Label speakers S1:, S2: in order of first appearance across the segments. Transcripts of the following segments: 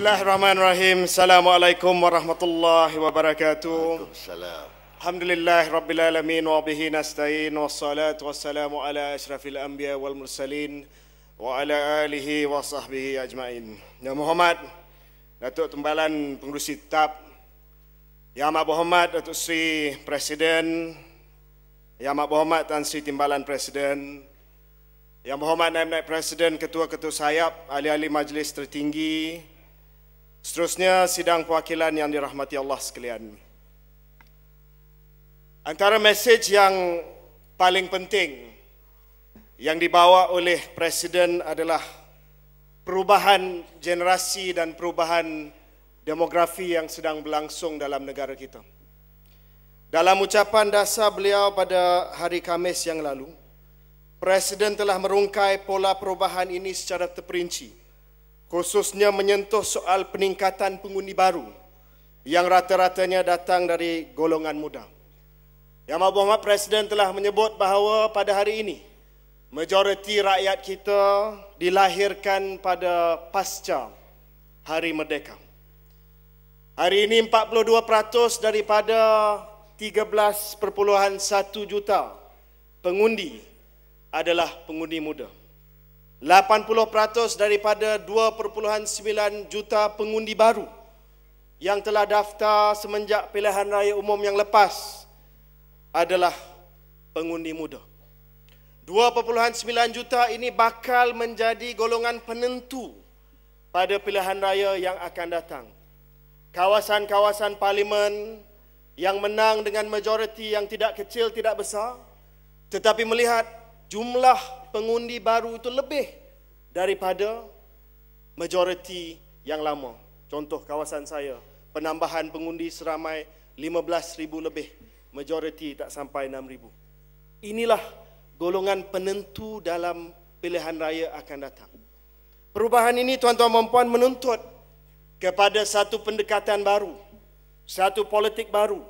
S1: Bismillahirrahmanirrahim. Assalamualaikum warahmatullahi wabarakatuh. Waalaikumsalam. Alhamdulillah rabbil alamin wa bihi nasta'in wassalatu wassalamu ala asyrafil anbiya wal mursalin wa ala alihi wa sahbihi ajmain. ya Muhammad Datuk Tembalan Pengerusi Tetap Yang Amat Berhormat Datuk Seri Presiden ya Amat Berhormat Tan Sri Timbalan Presiden Yang Berhormat Naib Naib Presiden Ketua Ketua Sayap Ahli-ahli Majlis Tertinggi Seterusnya sidang perwakilan yang dirahmati Allah sekalian. Antara mesej yang paling penting yang dibawa oleh presiden adalah perubahan generasi dan perubahan demografi yang sedang berlangsung dalam negara kita. Dalam ucapan dasar beliau pada hari Khamis yang lalu, presiden telah merungkai pola perubahan ini secara terperinci khususnya menyentuh soal peningkatan pengundi baru yang rata-ratanya datang dari golongan muda. Yang Mahbubah Presiden telah menyebut bahawa pada hari ini majoriti rakyat kita dilahirkan pada pasca Hari Merdeka. Hari ini 42% daripada 13.1 juta pengundi adalah pengundi muda. 80% daripada 2.9 juta pengundi baru yang telah daftar semenjak pilihan raya umum yang lepas adalah pengundi muda. 2.9 juta ini bakal menjadi golongan penentu pada pilihan raya yang akan datang. Kawasan-kawasan parlimen yang menang dengan majoriti yang tidak kecil tidak besar tetapi melihat jumlah pengundi baru itu lebih daripada majoriti yang lama. Contoh kawasan saya, penambahan pengundi seramai 15,000 lebih, majoriti tak sampai 6,000. Inilah golongan penentu dalam pilihan raya akan datang. Perubahan ini tuan-tuan dan puan menuntut kepada satu pendekatan baru, satu politik baru,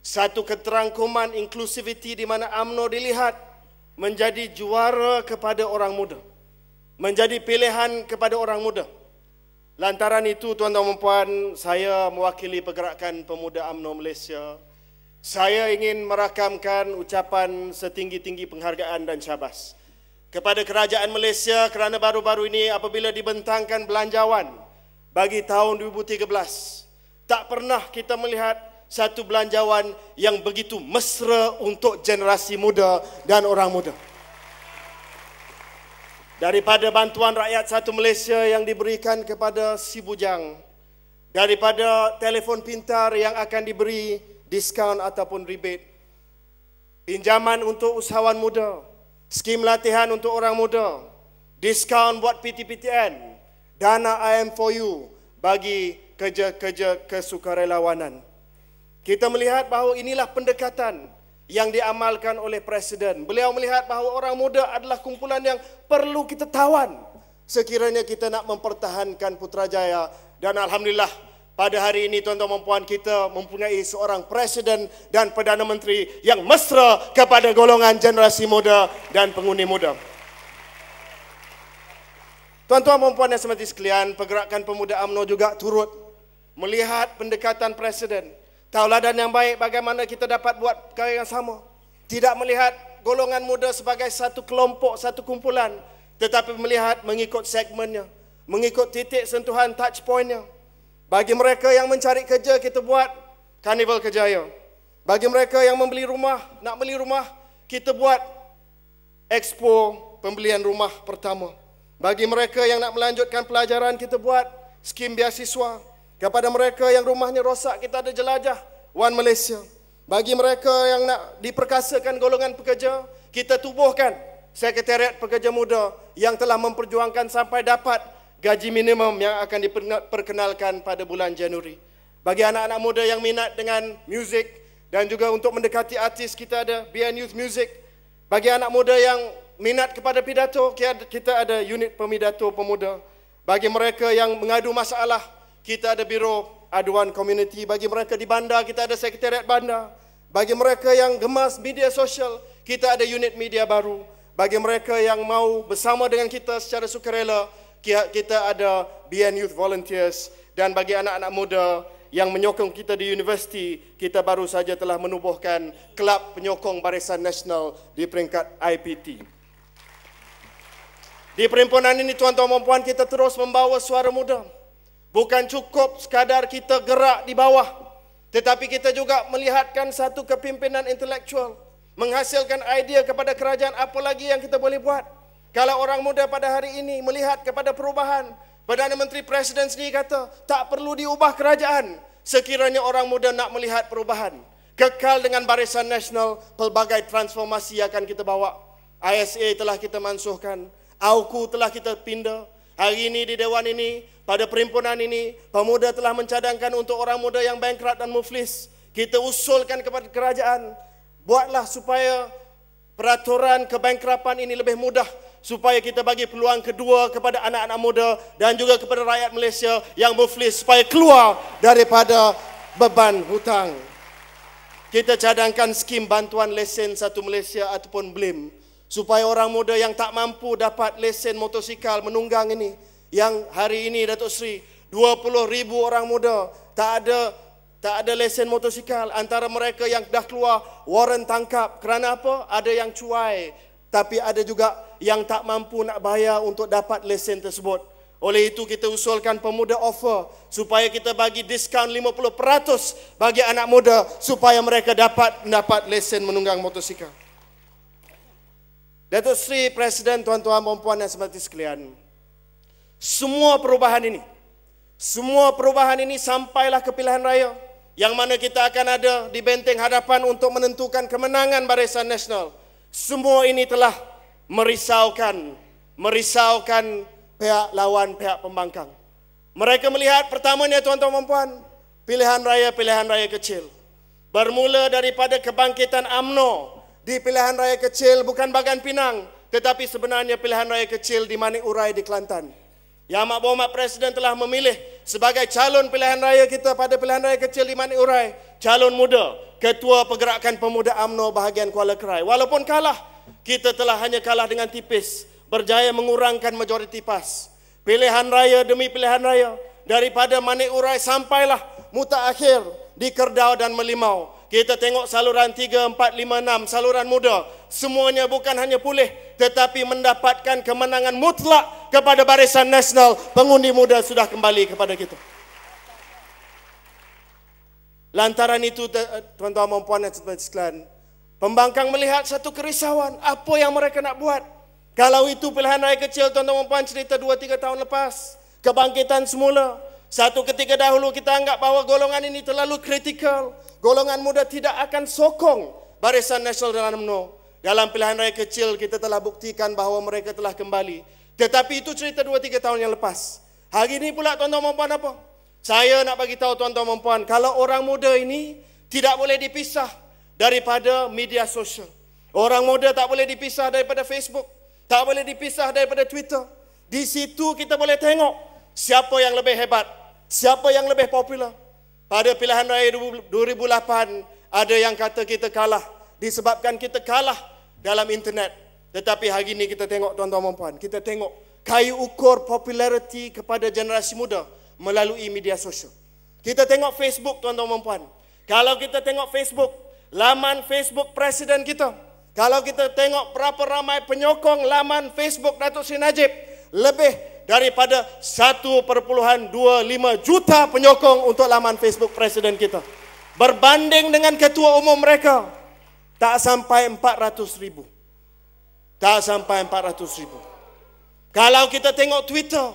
S1: satu keterangkuman inklusiviti di mana AMNO dilihat menjadi juara kepada orang muda menjadi pilihan kepada orang muda. Lantaran itu, tuan-tuan dan puan, saya mewakili pergerakan pemuda Amno Malaysia. Saya ingin merakamkan ucapan setinggi-tinggi penghargaan dan syabas kepada kerajaan Malaysia kerana baru-baru ini apabila dibentangkan belanjawan bagi tahun 2013, tak pernah kita melihat satu belanjawan yang begitu mesra untuk generasi muda dan orang muda daripada bantuan rakyat satu Malaysia yang diberikan kepada si bujang, daripada telefon pintar yang akan diberi diskaun ataupun rebate, pinjaman untuk usahawan muda, skim latihan untuk orang muda, diskaun buat PTPTN, dana im for you bagi kerja-kerja kesukarelawanan. Kita melihat bahawa inilah pendekatan yang diamalkan oleh presiden. Beliau melihat bahawa orang muda adalah kumpulan yang perlu kita tawan sekiranya kita nak mempertahankan Putrajaya dan alhamdulillah pada hari ini tuan-tuan dan puan kita mempunyai seorang presiden dan perdana menteri yang mesra kepada golongan generasi muda dan pengundi muda. Tuan-tuan dan puan yang semati sekalian, pergerakan pemuda UMNO juga turut melihat pendekatan presiden Tauladan yang baik bagaimana kita dapat buat perkara yang sama. Tidak melihat golongan muda sebagai satu kelompok, satu kumpulan. Tetapi melihat mengikut segmennya. Mengikut titik sentuhan, touch pointnya. Bagi mereka yang mencari kerja, kita buat karnival kejaya. Bagi mereka yang membeli rumah, nak beli rumah, kita buat expo pembelian rumah pertama. Bagi mereka yang nak melanjutkan pelajaran, kita buat skim beasiswa. Kepada mereka yang rumahnya rosak kita ada jelajah One Malaysia. Bagi mereka yang nak diperkasakan golongan pekerja, kita tubuhkan Sekretariat Pekerja Muda yang telah memperjuangkan sampai dapat gaji minimum yang akan diperkenalkan pada bulan Januari. Bagi anak-anak muda yang minat dengan muzik dan juga untuk mendekati artis kita ada BN Youth Music. Bagi anak muda yang minat kepada pidato, kita ada unit pemidato pemuda. Bagi mereka yang mengadu masalah kita ada biro aduan komuniti bagi mereka di bandar kita ada sekretariat bandar bagi mereka yang gemas media sosial kita ada unit media baru bagi mereka yang mahu bersama dengan kita secara sukarela kita ada BN Youth Volunteers dan bagi anak-anak muda yang menyokong kita di universiti kita baru saja telah menubuhkan kelab penyokong barisan nasional di peringkat IPT di perhimpunan ini tuan-tuan dan puan kita terus membawa suara muda Bukan cukup sekadar kita gerak di bawah tetapi kita juga melihatkan satu kepimpinan intelektual menghasilkan idea kepada kerajaan apa lagi yang kita boleh buat. Kalau orang muda pada hari ini melihat kepada perubahan, Perdana Menteri Presiden sendiri kata tak perlu diubah kerajaan sekiranya orang muda nak melihat perubahan. Kekal dengan barisan nasional pelbagai transformasi akan kita bawa. ISA telah kita mansuhkan, AUKU telah kita pindah, Hari ini di Dewan ini, pada perhimpunan ini, pemuda telah mencadangkan untuk orang muda yang bankrupt dan muflis. Kita usulkan kepada kerajaan, buatlah supaya peraturan kebankrupan ini lebih mudah supaya kita bagi peluang kedua kepada anak-anak muda dan juga kepada rakyat Malaysia yang muflis supaya keluar daripada beban hutang. Kita cadangkan skim bantuan lesen satu Malaysia ataupun BLIM supaya orang muda yang tak mampu dapat lesen motosikal menunggang ini yang hari ini Datuk Sri 20000 orang muda tak ada tak ada lesen motosikal antara mereka yang dah keluar waran tangkap kerana apa ada yang cuai tapi ada juga yang tak mampu nak bayar untuk dapat lesen tersebut oleh itu kita usulkan pemuda offer supaya kita bagi diskaun 50% bagi anak muda supaya mereka dapat mendapat lesen menunggang motosikal. Datuk Seri Presiden tuan-tuan perempuan dan sebatis sekalian Semua perubahan ini Semua perubahan ini sampailah ke pilihan raya Yang mana kita akan ada di benteng hadapan untuk menentukan kemenangan barisan nasional Semua ini telah merisaukan Merisaukan pihak lawan pihak pembangkang Mereka melihat pertamanya tuan-tuan perempuan Pilihan raya-pilihan raya kecil Bermula daripada kebangkitan AMNO di pilihan raya kecil bukan bagan Pinang tetapi sebenarnya pilihan raya kecil di Manik Urai di Kelantan. Yang Mak berhormat Presiden telah memilih sebagai calon pilihan raya kita pada pilihan raya kecil di Manik Urai, calon muda, ketua pergerakan pemuda AMNO bahagian Kuala Kerai. Walaupun kalah, kita telah hanya kalah dengan tipis, berjaya mengurangkan majoriti PAS. Pilihan raya demi pilihan raya, daripada Manik Urai sampailah muta akhir di Kerdau dan Melimau. Kita tengok saluran 3, 4, 5, 6, muda. Semuanya bukan hanya pulih tetapi mendapatkan kemenangan mutlak kepada barisan nasional. Pengundi muda sudah kembali kepada kita. Lantaran itu, eh, tuan-tuan dan puan dan sekalian, pembangkang melihat satu kerisauan. Apa yang mereka nak buat? Kalau itu pilihan raya kecil, tuan-tuan dan puan cerita 2-3 tahun lepas. Kebangkitan semula. Satu ketika dahulu kita anggap bahawa golongan ini terlalu kritikal. Golongan muda tidak akan sokong barisan nasional dan UMNO. Dalam pilihan raya kecil kita telah buktikan bahawa mereka telah kembali. Tetapi itu cerita 2-3 tahun yang lepas. Hari ini pula tuan-tuan dan puan apa? Saya nak bagi tahu tuan-tuan dan puan, kalau orang muda ini tidak boleh dipisah daripada media sosial. Orang muda tak boleh dipisah daripada Facebook, tak boleh dipisah daripada Twitter. Di situ kita boleh tengok siapa yang lebih hebat, siapa yang lebih popular. Pada pilihan raya 2008, ada yang kata kita kalah disebabkan kita kalah dalam internet. Tetapi hari ini kita tengok tuan-tuan dan puan, kita tengok kayu ukur populariti kepada generasi muda melalui media sosial. Kita tengok Facebook tuan-tuan dan puan. Kalau kita tengok Facebook, laman Facebook presiden kita. Kalau kita tengok berapa ramai penyokong laman Facebook Datuk Seri Najib, lebih daripada 1.25 juta penyokong untuk laman Facebook presiden kita. Berbanding dengan ketua umum mereka, tak sampai 400 ribu. Tak sampai 400 ribu. Kalau kita tengok Twitter,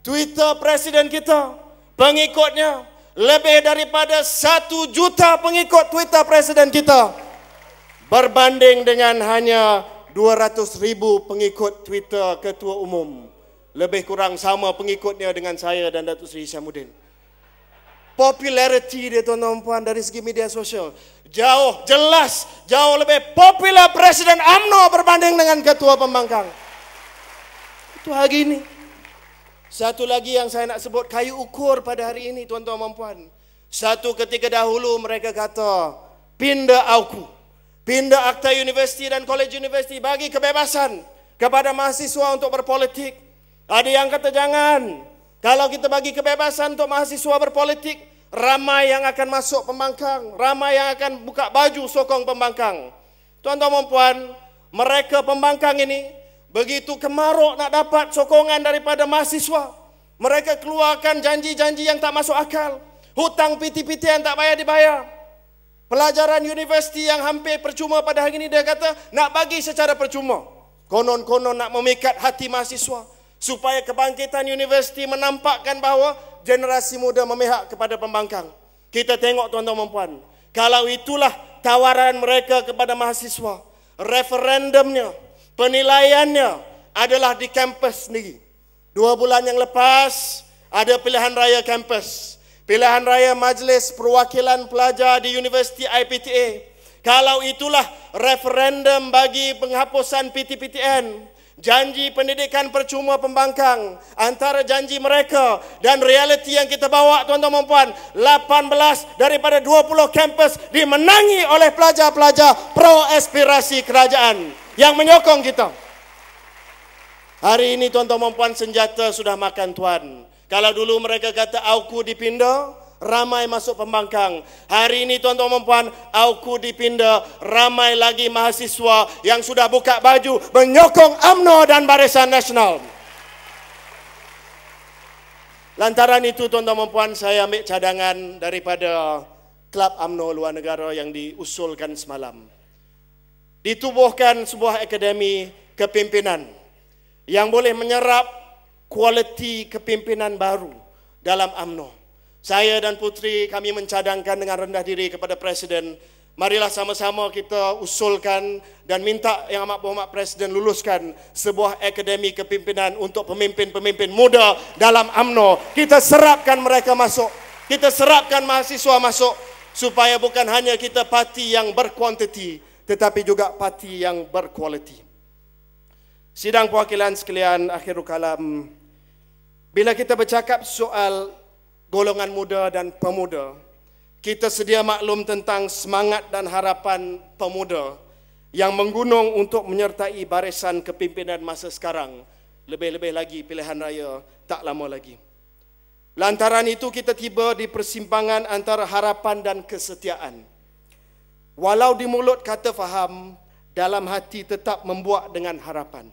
S1: Twitter presiden kita, pengikutnya lebih daripada 1 juta pengikut Twitter presiden kita. Berbanding dengan hanya 200 ribu pengikut Twitter ketua umum lebih kurang sama pengikutnya dengan saya dan Datuk Seri Syamuddin. Populariti dia tuan dan puan dari segi media sosial. Jauh, jelas, jauh lebih popular Presiden Amno berbanding dengan Ketua Pembangkang. Itu hari ini. Satu lagi yang saya nak sebut kayu ukur pada hari ini tuan dan puan. Satu ketika dahulu mereka kata, pindah aku. Pindah akta universiti dan kolej universiti bagi kebebasan kepada mahasiswa untuk berpolitik. Ada yang kata jangan. Kalau kita bagi kebebasan untuk mahasiswa berpolitik, ramai yang akan masuk pembangkang, ramai yang akan buka baju sokong pembangkang. Tuan-tuan dan puan, mereka pembangkang ini begitu kemarok nak dapat sokongan daripada mahasiswa. Mereka keluarkan janji-janji yang tak masuk akal. Hutang PT-PT yang tak bayar dibayar. Pelajaran universiti yang hampir percuma pada hari ini dia kata nak bagi secara percuma. Konon-konon nak memikat hati mahasiswa supaya kebangkitan universiti menampakkan bahawa generasi muda memihak kepada pembangkang. Kita tengok tuan-tuan dan puan, kalau itulah tawaran mereka kepada mahasiswa, referendumnya, penilaiannya adalah di kampus sendiri. Dua bulan yang lepas, ada pilihan raya kampus. Pilihan raya majlis perwakilan pelajar di Universiti IPTA. Kalau itulah referendum bagi penghapusan PTPTN, Janji pendidikan percuma pembangkang antara janji mereka dan realiti yang kita bawa tuan-tuan dan -tuan, puan 18 daripada 20 kampus dimenangi oleh pelajar-pelajar pro aspirasi kerajaan yang menyokong kita. Hari ini tuan-tuan dan -tuan, puan senjata sudah makan tuan. Kalau dulu mereka kata aku dipindah ramai masuk pembangkang. Hari ini tuan-tuan dan puan, aku dipindah ramai lagi mahasiswa yang sudah buka baju menyokong AMNO dan Barisan Nasional. Lantaran itu tuan-tuan dan puan, saya ambil cadangan daripada Klub AMNO Luar Negara yang diusulkan semalam. Ditubuhkan sebuah akademi kepimpinan yang boleh menyerap kualiti kepimpinan baru dalam AMNO. Saya dan putri kami mencadangkan dengan rendah diri kepada Presiden. Marilah sama-sama kita usulkan dan minta yang amat berhormat Presiden luluskan sebuah akademi kepimpinan untuk pemimpin-pemimpin muda dalam AMNO. Kita serapkan mereka masuk. Kita serapkan mahasiswa masuk supaya bukan hanya kita parti yang berkuantiti tetapi juga parti yang berkualiti. Sidang perwakilan sekalian akhirul kalam. Bila kita bercakap soal golongan muda dan pemuda. Kita sedia maklum tentang semangat dan harapan pemuda yang menggunung untuk menyertai barisan kepimpinan masa sekarang. Lebih-lebih lagi pilihan raya tak lama lagi. Lantaran itu kita tiba di persimpangan antara harapan dan kesetiaan. Walau di mulut kata faham, dalam hati tetap membuat dengan harapan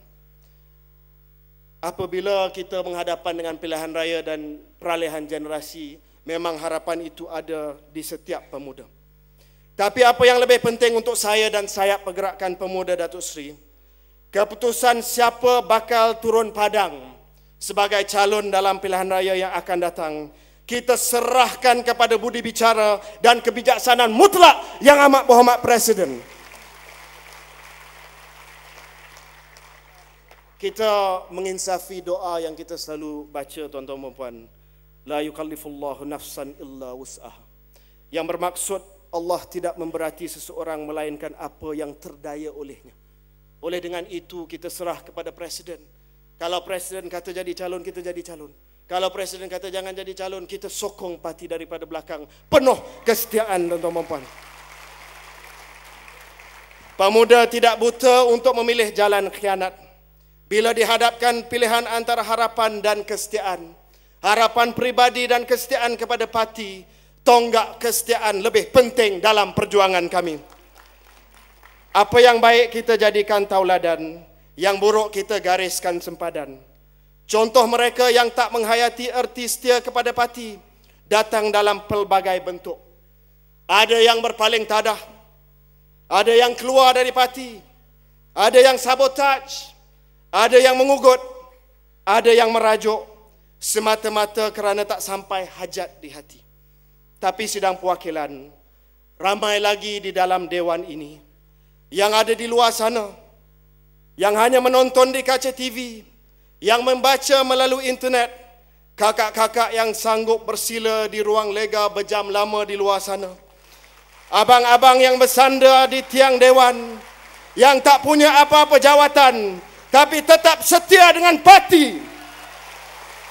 S1: apabila kita menghadapan dengan pilihan raya dan peralihan generasi, memang harapan itu ada di setiap pemuda. Tapi apa yang lebih penting untuk saya dan saya pergerakan pemuda Datuk Seri, keputusan siapa bakal turun padang sebagai calon dalam pilihan raya yang akan datang, kita serahkan kepada budi bicara dan kebijaksanaan mutlak yang amat berhormat Presiden. Presiden. kita menginsafi doa yang kita selalu baca tuan-tuan dan puan la yukallifullahu nafsan illa wus'aha yang bermaksud Allah tidak memberati seseorang melainkan apa yang terdaya olehnya oleh dengan itu kita serah kepada presiden kalau presiden kata jadi calon kita jadi calon kalau presiden kata jangan jadi calon kita sokong parti daripada belakang penuh kesetiaan tuan-tuan dan puan pemuda tidak buta untuk memilih jalan khianat bila dihadapkan pilihan antara harapan dan kesetiaan, harapan pribadi dan kesetiaan kepada parti, tonggak kesetiaan lebih penting dalam perjuangan kami. Apa yang baik kita jadikan tauladan, yang buruk kita gariskan sempadan. Contoh mereka yang tak menghayati erti setia kepada parti, datang dalam pelbagai bentuk. Ada yang berpaling tadah, ada yang keluar dari parti, ada yang sabotaj, ada yang sabotaj, ada yang mengugut, ada yang merajuk semata-mata kerana tak sampai hajat di hati. Tapi sidang perwakilan, ramai lagi di dalam dewan ini yang ada di luar sana, yang hanya menonton di kaca TV, yang membaca melalui internet, kakak-kakak yang sanggup bersila di ruang lega berjam lama di luar sana, abang-abang yang bersanda di tiang dewan, yang tak punya apa-apa jawatan, tapi tetap setia dengan parti.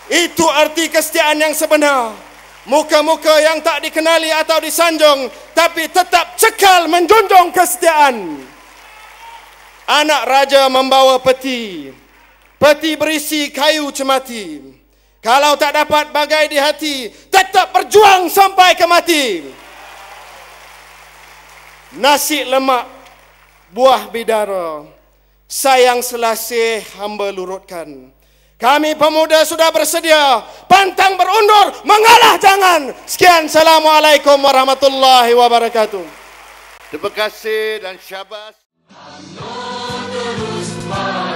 S1: Itu arti kesetiaan yang sebenar. Muka-muka yang tak dikenali atau disanjung tapi tetap cekal menjunjung kesetiaan. Anak raja membawa peti. Peti berisi kayu cemati. Kalau tak dapat bagai di hati, tetap berjuang sampai ke mati. Nasi lemak buah bidara. Sayang selasih hamba lurutkan. Kami pemuda sudah bersedia. Pantang berundur. Mengalah jangan. Sekian. Assalamualaikum warahmatullahi wabarakatuh. Terima kasih dan syabas. Terus